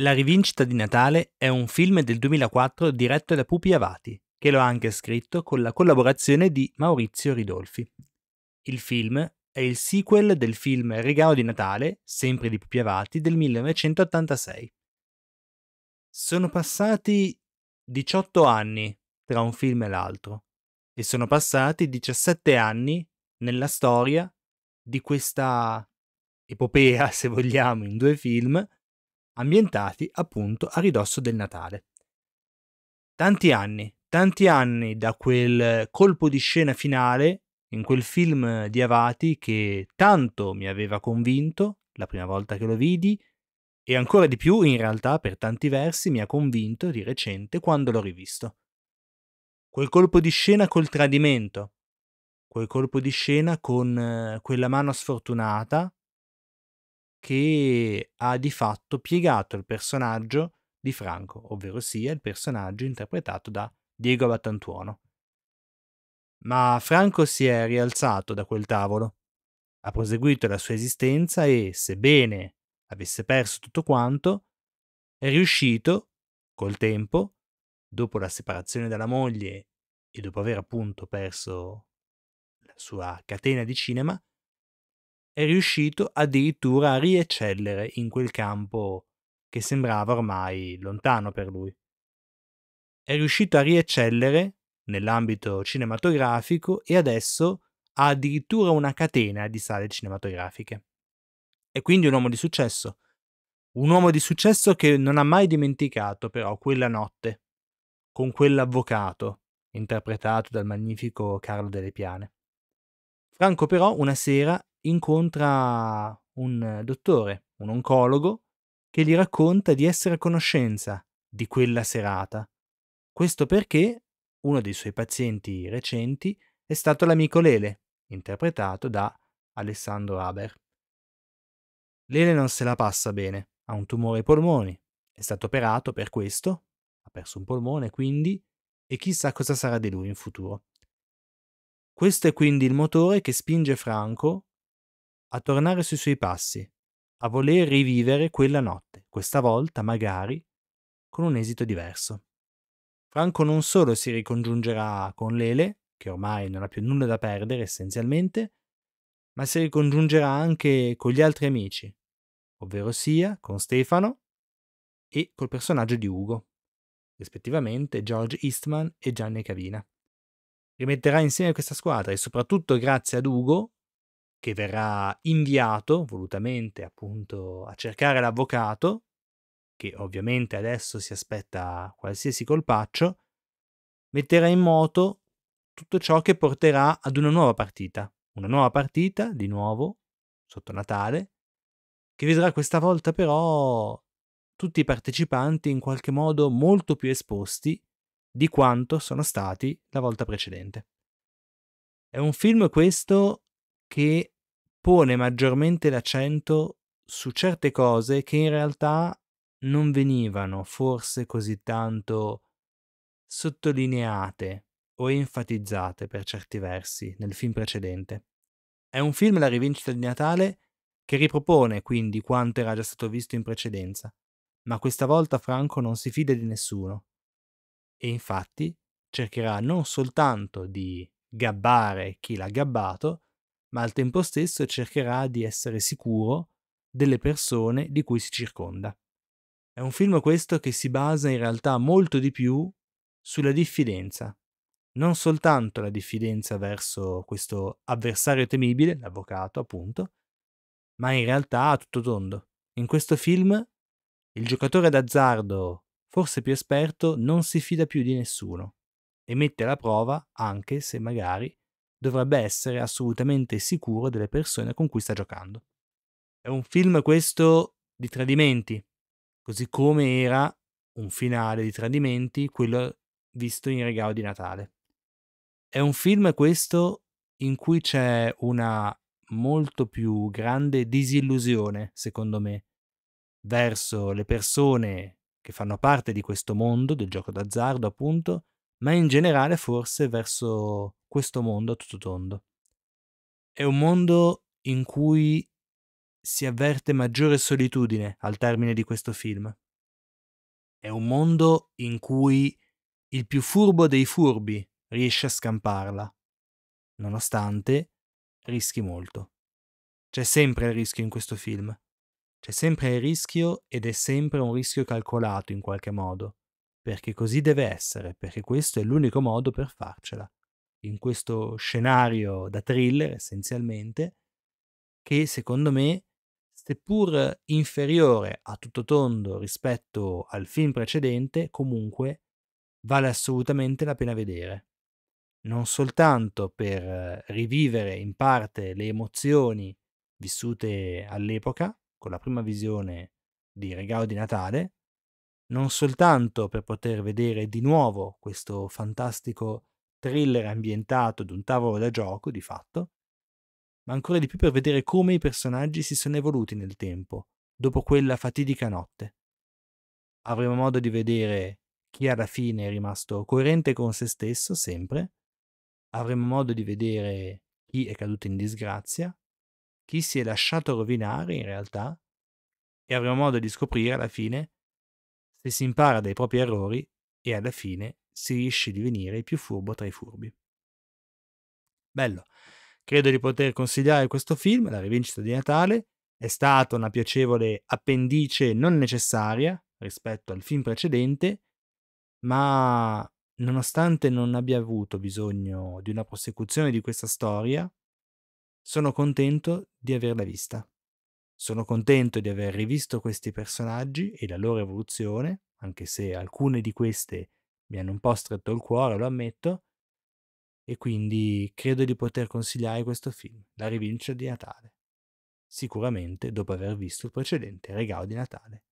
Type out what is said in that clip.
La rivincita di Natale è un film del 2004 diretto da Pupi Avati, che lo ha anche scritto con la collaborazione di Maurizio Ridolfi. Il film è il sequel del film Regalo di Natale, sempre di Pupi Avati, del 1986. Sono passati 18 anni tra un film e l'altro e sono passati 17 anni nella storia di questa epopea, se vogliamo, in due film ambientati appunto a ridosso del Natale. Tanti anni, tanti anni da quel colpo di scena finale in quel film di Avati che tanto mi aveva convinto la prima volta che lo vidi e ancora di più in realtà per tanti versi mi ha convinto di recente quando l'ho rivisto. Quel colpo di scena col tradimento, quel colpo di scena con eh, quella mano sfortunata che ha di fatto piegato il personaggio di Franco, ovvero sia il personaggio interpretato da Diego Battantuono. Ma Franco si è rialzato da quel tavolo, ha proseguito la sua esistenza e, sebbene avesse perso tutto quanto, è riuscito, col tempo, dopo la separazione dalla moglie e dopo aver appunto perso la sua catena di cinema, è riuscito addirittura a rieccellere in quel campo che sembrava ormai lontano per lui. È riuscito a rieccellere nell'ambito cinematografico e adesso ha addirittura una catena di sale cinematografiche. È quindi un uomo di successo. Un uomo di successo che non ha mai dimenticato però quella notte con quell'avvocato, interpretato dal magnifico Carlo Delle Piane. Franco però una sera incontra un dottore, un oncologo, che gli racconta di essere a conoscenza di quella serata. Questo perché uno dei suoi pazienti recenti è stato l'amico Lele, interpretato da Alessandro Haber. Lele non se la passa bene, ha un tumore ai polmoni, è stato operato per questo, ha perso un polmone quindi, e chissà cosa sarà di lui in futuro. Questo è quindi il motore che spinge Franco a tornare sui suoi passi, a voler rivivere quella notte, questa volta magari con un esito diverso. Franco non solo si ricongiungerà con Lele, che ormai non ha più nulla da perdere essenzialmente, ma si ricongiungerà anche con gli altri amici, ovvero sia con Stefano e col personaggio di Ugo, rispettivamente George Eastman e Gianni Cavina. Rimetterà insieme questa squadra e soprattutto grazie ad Ugo che verrà inviato volutamente appunto a cercare l'avvocato, che ovviamente adesso si aspetta qualsiasi colpaccio, metterà in moto tutto ciò che porterà ad una nuova partita. Una nuova partita, di nuovo, sotto Natale, che vedrà questa volta però tutti i partecipanti in qualche modo molto più esposti di quanto sono stati la volta precedente. È un film questo che pone maggiormente l'accento su certe cose che in realtà non venivano forse così tanto sottolineate o enfatizzate per certi versi nel film precedente. È un film La rivincita di Natale che ripropone quindi quanto era già stato visto in precedenza, ma questa volta Franco non si fida di nessuno e infatti cercherà non soltanto di gabbare chi l'ha gabbato, ma al tempo stesso cercherà di essere sicuro delle persone di cui si circonda. È un film questo che si basa in realtà molto di più sulla diffidenza, non soltanto la diffidenza verso questo avversario temibile, l'avvocato appunto, ma in realtà a tutto tondo. In questo film il giocatore d'azzardo, forse più esperto, non si fida più di nessuno e mette alla prova, anche se magari dovrebbe essere assolutamente sicuro delle persone con cui sta giocando. È un film questo di tradimenti, così come era un finale di tradimenti quello visto in regalo di Natale. È un film questo in cui c'è una molto più grande disillusione, secondo me, verso le persone che fanno parte di questo mondo del gioco d'azzardo, appunto, ma in generale forse verso questo mondo a tutto tondo. È un mondo in cui si avverte maggiore solitudine al termine di questo film. È un mondo in cui il più furbo dei furbi riesce a scamparla, nonostante rischi molto. C'è sempre il rischio in questo film. C'è sempre il rischio ed è sempre un rischio calcolato in qualche modo perché così deve essere, perché questo è l'unico modo per farcela. In questo scenario da thriller, essenzialmente, che secondo me, seppur inferiore a tutto tondo rispetto al film precedente, comunque vale assolutamente la pena vedere. Non soltanto per rivivere in parte le emozioni vissute all'epoca, con la prima visione di Regalo di Natale, non soltanto per poter vedere di nuovo questo fantastico thriller ambientato ad un tavolo da gioco, di fatto, ma ancora di più per vedere come i personaggi si sono evoluti nel tempo, dopo quella fatidica notte. Avremo modo di vedere chi alla fine è rimasto coerente con se stesso sempre, avremo modo di vedere chi è caduto in disgrazia, chi si è lasciato rovinare in realtà, e avremo modo di scoprire alla fine se si impara dai propri errori e alla fine si riesce a divenire il più furbo tra i furbi. Bello, credo di poter consigliare questo film, La rivincita di Natale, è stata una piacevole appendice non necessaria rispetto al film precedente, ma nonostante non abbia avuto bisogno di una prosecuzione di questa storia, sono contento di averla vista. Sono contento di aver rivisto questi personaggi e la loro evoluzione, anche se alcune di queste mi hanno un po' stretto il cuore, lo ammetto, e quindi credo di poter consigliare questo film, La rivincita di Natale, sicuramente dopo aver visto il precedente Regalo di Natale.